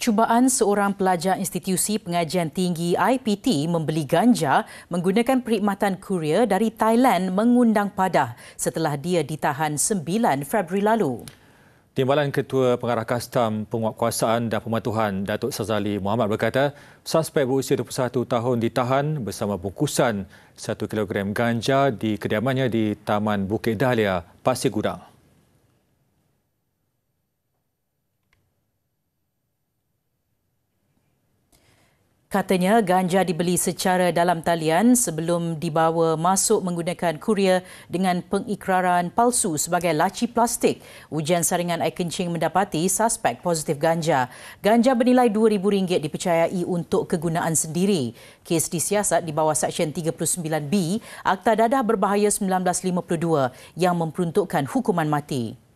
Cubaan seorang pelajar institusi pengajian tinggi IPT membeli ganja menggunakan perkhidmatan kurier dari Thailand mengundang padah setelah dia ditahan 9 Februari lalu. Timbalan Ketua Pengarah Kastam Penguatkuasaan dan Pematuhan Datuk Sazali Muhammad berkata, suspek berusia 21 tahun ditahan bersama bungkusan 1 kg ganja di kediamannya di Taman Bukit Dahlia, Pasir Gudang. Katanya ganja dibeli secara dalam talian sebelum dibawa masuk menggunakan kurier dengan pengikraran palsu sebagai laci plastik. Ujian saringan air kencing mendapati suspek positif ganja. Ganja bernilai RM2,000 dipercayai untuk kegunaan sendiri. Kes disiasat di bawah Seksyen 39B Akta Dadah Berbahaya 1952 yang memperuntukkan hukuman mati.